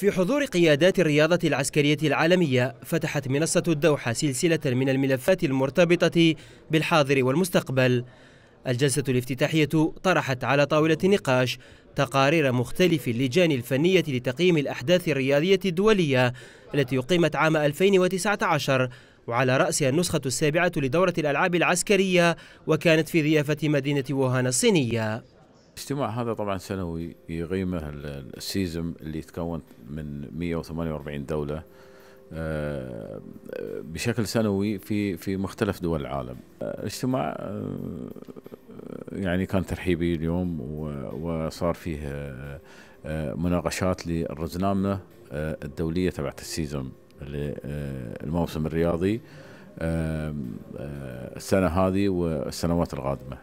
في حضور قيادات الرياضة العسكرية العالمية فتحت منصة الدوحة سلسلة من الملفات المرتبطة بالحاضر والمستقبل الجلسة الافتتاحية طرحت على طاولة نقاش تقارير مختلف اللجان الفنية لتقييم الأحداث الرياضية الدولية التي أقيمت عام 2019 وعلى رأسها النسخة السابعة لدورة الألعاب العسكرية وكانت في ضيافة مدينة ووهان الصينية الاجتماع هذا طبعا سنوي يقيمه السيزم اللي يتكون من 148 دوله آه، بشكل سنوي في في مختلف دول العالم. آه، الاجتماع آه، يعني كان ترحيبي اليوم وصار فيه مناقشات للرزنامه الدوليه تبعت السيزم الموسم الرياضي السنه هذه والسنوات القادمه.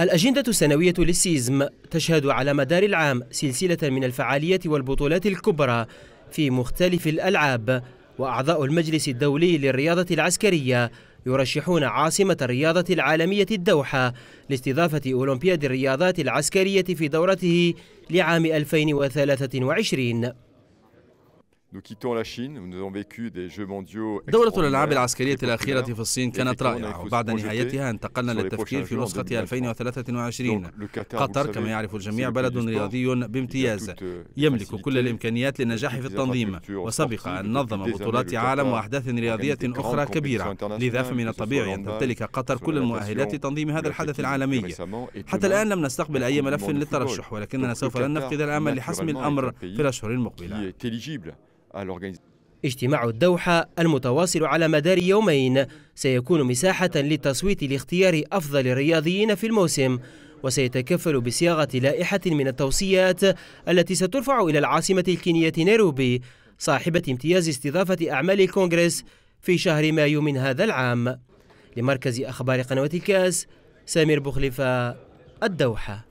الأجندة السنوية للسيزم تشهد على مدار العام سلسلة من الفعاليات والبطولات الكبرى في مختلف الألعاب وأعضاء المجلس الدولي للرياضة العسكرية يرشحون عاصمة الرياضة العالمية الدوحة لاستضافة أولمبياد الرياضات العسكرية في دورته لعام 2023 دورة الألعاب العسكرية الأخيرة في الصين كانت رائعة وبعد نهايتها انتقلنا للتفكير في نسخة 2023 قطر كما يعرف الجميع بلد رياضي بامتياز euh, يملك كل الإمكانيات للنجاح في التنظيم وسبق أن نظم بطولات عالم وأحداث رياضية أخرى كبيرة لذا فمن الطبيعي أن تمتلك قطر كل المؤهلات لتنظيم هذا الحدث العالمي حتى الآن لم نستقبل أي ملف للترشح ولكننا سوف لن نفقد الأمل لحسم الأمر في الأشهر المقبلة اجتماع الدوحة المتواصل على مدار يومين سيكون مساحة للتصويت لاختيار أفضل الرياضيين في الموسم وسيتكفل بصياغة لائحة من التوصيات التي سترفع إلى العاصمة الكينية نيروبي صاحبة امتياز استضافة أعمال الكونغرس في شهر مايو من هذا العام لمركز أخبار قنوة الكاس سامير بخلفة الدوحة